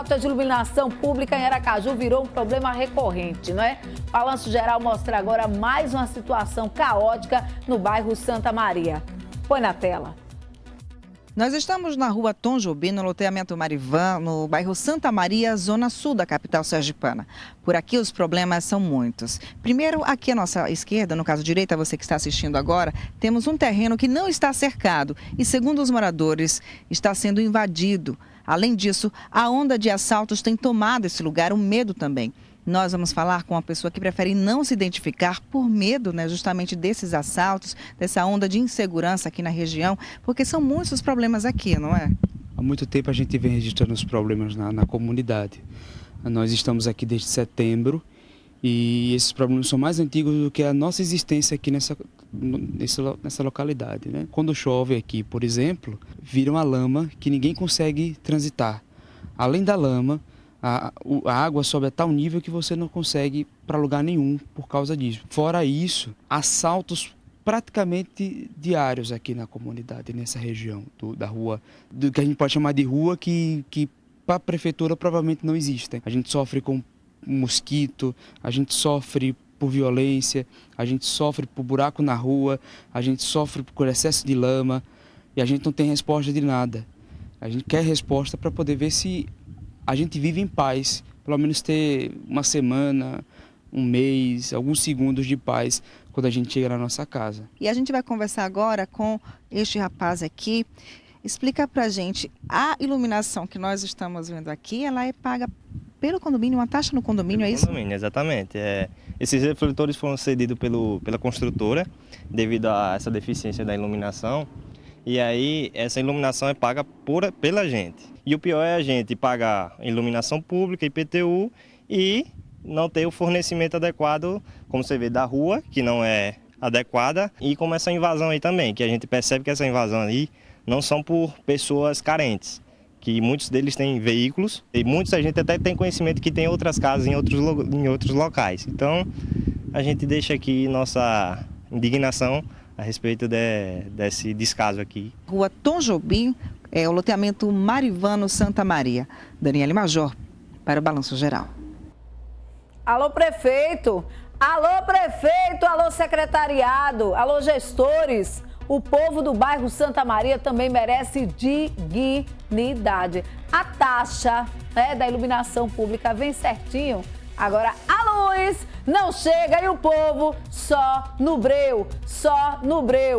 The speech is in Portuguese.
falta de iluminação pública em Aracaju virou um problema recorrente, não é? O balanço geral mostra agora mais uma situação caótica no bairro Santa Maria. Põe na tela. Nós estamos na rua Tom Jobim, no loteamento Marivan, no bairro Santa Maria, zona sul da capital sergipana. Por aqui os problemas são muitos. Primeiro, aqui à nossa esquerda, no caso direita, você que está assistindo agora, temos um terreno que não está cercado e, segundo os moradores, está sendo invadido. Além disso, a onda de assaltos tem tomado esse lugar, o medo também. Nós vamos falar com uma pessoa que prefere não se identificar por medo, né, justamente desses assaltos, dessa onda de insegurança aqui na região, porque são muitos os problemas aqui, não é? Há muito tempo a gente vem registrando os problemas na, na comunidade. Nós estamos aqui desde setembro e esses problemas são mais antigos do que a nossa existência aqui nessa, nessa localidade. Né? Quando chove aqui, por exemplo, vira uma lama que ninguém consegue transitar. Além da lama, a, a, água sobe a tal nível que você não consegue para lugar nenhum por causa disso. Fora isso, assaltos praticamente diários aqui na comunidade, nessa região do, da rua, do que a gente pode chamar de rua que, que para a prefeitura provavelmente não existem. A gente sofre com mosquito, a gente sofre por violência, a gente sofre por buraco na rua, a gente sofre por excesso de lama e a gente não tem resposta de nada. A gente quer resposta para poder ver se a gente vive em paz, pelo menos ter uma semana, um mês, alguns segundos de paz quando a gente chega na nossa casa. E a gente vai conversar agora com este rapaz aqui. Explica pra gente, a iluminação que nós estamos vendo aqui, ela é paga pelo condomínio, uma taxa no condomínio, é pelo é isso? condomínio, exatamente. É, esses refletores foram cedidos pelo, pela construtora devido a essa deficiência da iluminação. E aí essa iluminação é paga por, pela gente. E o pior é a gente pagar iluminação pública, IPTU e não ter o fornecimento adequado, como você vê, da rua, que não é adequada, e como essa invasão aí também, que a gente percebe que essa invasão aí não são por pessoas carentes, que muitos deles têm veículos e muitos a gente até tem conhecimento que tem outras casas em outros, em outros locais. Então a gente deixa aqui nossa indignação a respeito de, desse descaso aqui. Rua Tom Jobim, é o loteamento Marivano Santa Maria. Daniele Major, para o Balanço Geral. Alô, prefeito! Alô, prefeito! Alô, secretariado! Alô, gestores! O povo do bairro Santa Maria também merece dignidade. A taxa né, da iluminação pública vem certinho. Agora a luz não chega e o povo só no breu, só no breu.